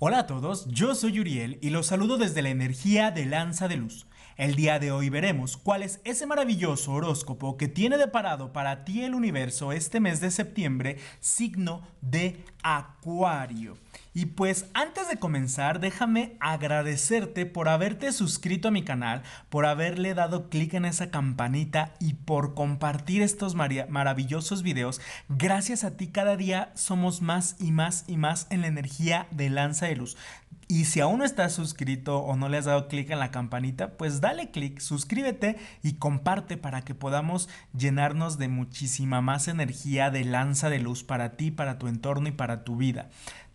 Hola a todos, yo soy Uriel y los saludo desde la energía de Lanza de Luz. El día de hoy veremos cuál es ese maravilloso horóscopo que tiene deparado para ti el universo este mes de septiembre, signo de Acuario. Y pues antes de comenzar, déjame agradecerte por haberte suscrito a mi canal, por haberle dado clic en esa campanita y por compartir estos maravillosos videos. Gracias a ti cada día somos más y más y más en la energía de Lanza de Luz. Y si aún no estás suscrito o no le has dado clic en la campanita, pues dale clic, suscríbete y comparte para que podamos llenarnos de muchísima más energía de lanza de luz para ti, para tu entorno y para tu vida.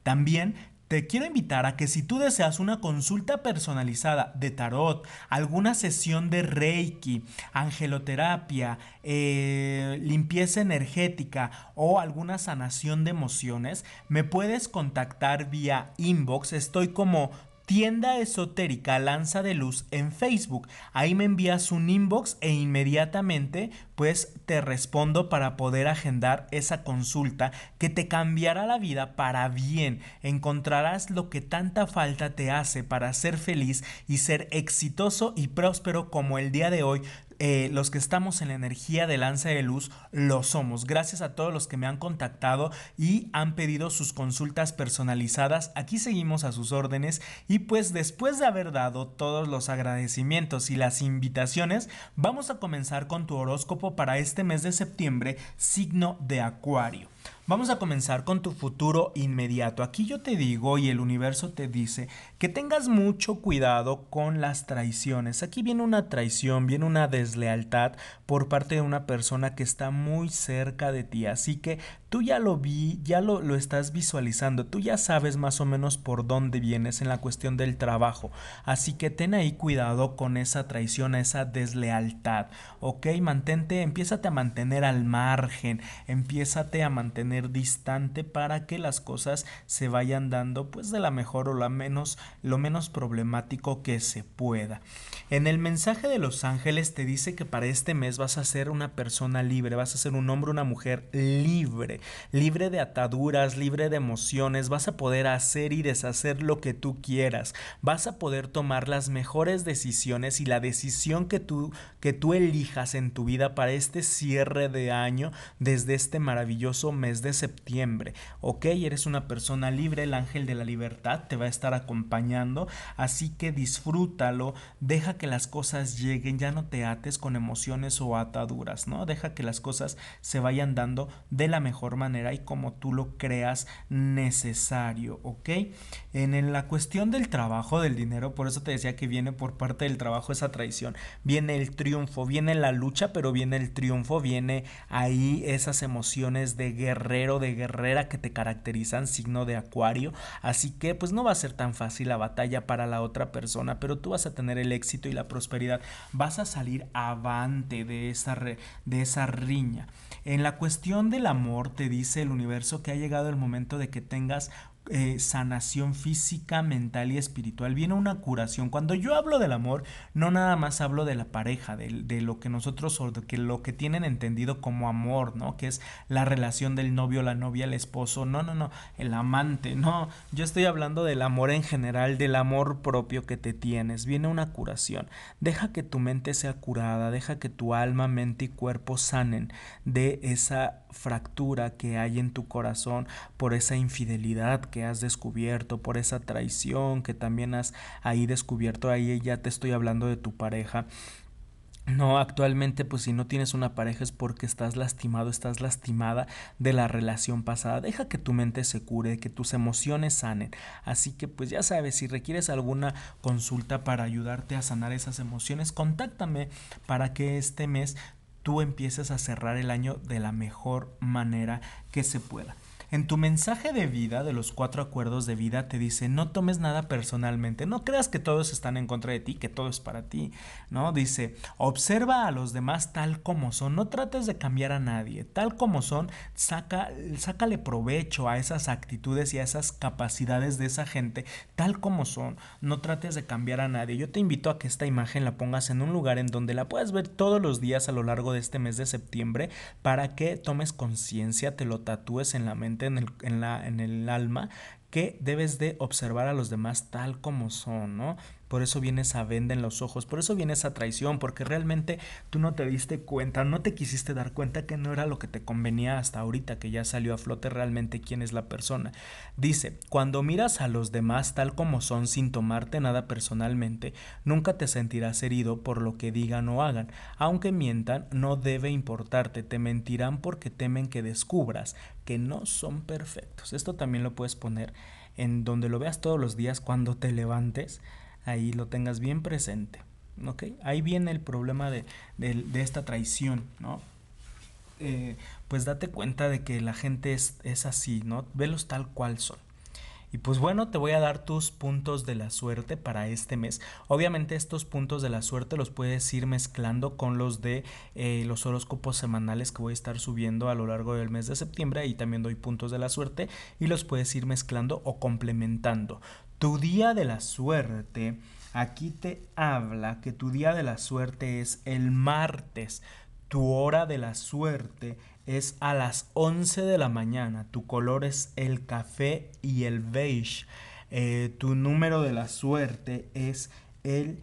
También te quiero invitar a que si tú deseas una consulta personalizada de tarot, alguna sesión de reiki, angeloterapia, eh, limpieza energética o alguna sanación de emociones, me puedes contactar vía inbox. Estoy como Tienda Esotérica Lanza de Luz en Facebook. Ahí me envías un inbox e inmediatamente pues te respondo para poder agendar esa consulta que te cambiará la vida para bien. Encontrarás lo que tanta falta te hace para ser feliz y ser exitoso y próspero como el día de hoy eh, los que estamos en la energía de Lanza de Luz, lo somos. Gracias a todos los que me han contactado y han pedido sus consultas personalizadas. Aquí seguimos a sus órdenes y pues después de haber dado todos los agradecimientos y las invitaciones, vamos a comenzar con tu horóscopo para este mes de septiembre, signo de Acuario. Vamos a comenzar con tu futuro inmediato. Aquí yo te digo y el universo te dice que tengas mucho cuidado con las traiciones. Aquí viene una traición, viene una deslealtad por parte de una persona que está muy cerca de ti. Así que tú ya lo vi, ya lo, lo, estás visualizando, tú ya sabes más o menos por dónde vienes en la cuestión del trabajo. Así que ten ahí cuidado con esa traición, esa deslealtad, ¿ok? Mantente, empiézate a mantener al margen, empiézate a mantener distante para que las cosas se vayan dando pues de la mejor o la menos, lo menos problemático que se pueda. En el mensaje de los ángeles te dice que para este mes vas a ser una persona libre, vas a ser un hombre, una mujer libre libre, de ataduras, libre de emociones, vas a poder hacer y deshacer lo que tú quieras, vas a poder tomar las mejores decisiones y la decisión que tú, que tú elijas en tu vida para este cierre de año desde este maravilloso mes de septiembre. Ok, eres una persona libre, el ángel de la libertad te va a estar acompañando, así que disfrútalo, deja que las cosas lleguen, ya no te ates con emociones o ataduras, ¿no? Deja que las cosas se vayan dando de la mejor manera y como tú lo creas necesario, ¿ok? En, la cuestión del trabajo, del dinero, por eso te decía que viene por parte del trabajo esa traición, viene el triunfo, viene la lucha, pero viene el triunfo, viene ahí esas emociones de guerrero, de guerrera que te caracterizan, signo de acuario, así que pues no va a ser tan fácil la batalla para la otra persona, pero tú vas a tener el éxito y la prosperidad, vas a salir avante de esa, de esa riña. En la cuestión del amor, te dice el universo que ha llegado el momento de que tengas eh, sanación física, mental y espiritual, viene una curación. Cuando yo hablo del amor, no nada más hablo de la pareja, de, de lo que nosotros o de que lo que tienen entendido como amor, ¿no? Que es la relación del novio, la novia, el esposo, no, no, no, el amante, no. Yo estoy hablando del amor en general, del amor propio que te tienes. Viene una curación. Deja que tu mente sea curada, deja que tu alma, mente y cuerpo sanen de esa fractura que hay en tu corazón por esa infidelidad que has descubierto, por esa traición que también has ahí descubierto, ahí ya te estoy hablando de tu pareja. No, actualmente pues si no tienes una pareja es porque estás lastimado, estás lastimada de la relación pasada. Deja que tu mente se cure, que tus emociones sanen. Así que pues ya sabes, si requieres alguna consulta para ayudarte a sanar esas emociones, contáctame para que este mes tú empieces a cerrar el año de la mejor manera que se pueda. En tu mensaje de vida, de los cuatro acuerdos de vida, te dice, no tomes nada personalmente, no creas que todos están en contra de ti, que todo es para ti, ¿no? Dice, observa a los demás tal como son, no trates de cambiar a nadie, tal como son, saca, sácale provecho a esas actitudes y a esas capacidades de esa gente, tal como son, no trates de cambiar a nadie. Yo te invito a que esta imagen la pongas en un lugar en donde la puedas ver todos los días a lo largo de este mes de septiembre para que tomes conciencia, te lo tatúes en la mente en el, en la, en el alma, que debes de observar a los demás tal como son, ¿no? Por eso viene esa venda en los ojos, por eso viene esa traición, porque realmente tú no te diste cuenta, no te quisiste dar cuenta que no era lo que te convenía hasta ahorita, que ya salió a flote realmente quién es la persona. Dice, cuando miras a los demás tal como son sin tomarte nada personalmente, nunca te sentirás herido por lo que digan o hagan. Aunque mientan, no debe importarte, te mentirán porque temen que descubras que no son perfectos. Esto también lo puedes poner en donde lo veas todos los días cuando te levantes, ahí lo tengas bien presente. ¿ok? Ahí viene el problema de, esta traición, ¿no? Eh, pues date cuenta de que la gente es, es así, ¿no? Velos tal cual son. Y pues bueno, te voy a dar tus puntos de la suerte para este mes. Obviamente estos puntos de la suerte los puedes ir mezclando con los de eh, los horóscopos semanales que voy a estar subiendo a lo largo del mes de septiembre. Ahí también doy puntos de la suerte y los puedes ir mezclando o complementando. Tu día de la suerte, aquí te habla que tu día de la suerte es el martes. Tu hora de la suerte es a las 11 de la mañana. Tu color es el café y el beige. Eh, tu número de la suerte es el,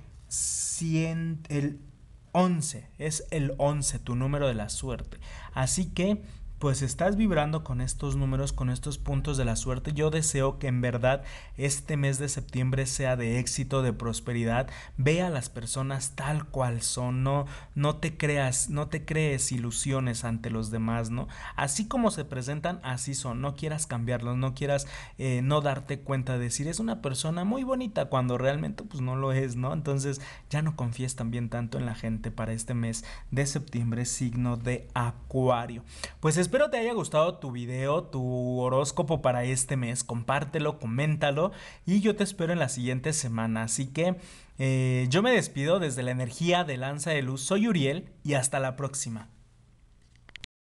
el 11. Es el 11, tu número de la suerte. Así que pues estás vibrando con estos números, con estos puntos de la suerte. Yo deseo que en verdad este mes de septiembre sea de éxito, de prosperidad. Ve a las personas tal cual son, no, no te creas, no te crees ilusiones ante los demás, ¿no? Así como se presentan, así son. No quieras cambiarlos, no quieras eh, no darte cuenta, de decir es una persona muy bonita cuando realmente pues no lo es, ¿no? Entonces ya no confíes también tanto en la gente para este mes de septiembre, signo de Acuario. Pues Espero te haya gustado tu video, tu horóscopo para este mes. Compártelo, coméntalo y yo te espero en la siguiente semana. Así que eh, yo me despido desde la energía de Lanza de Luz. Soy Uriel y hasta la próxima.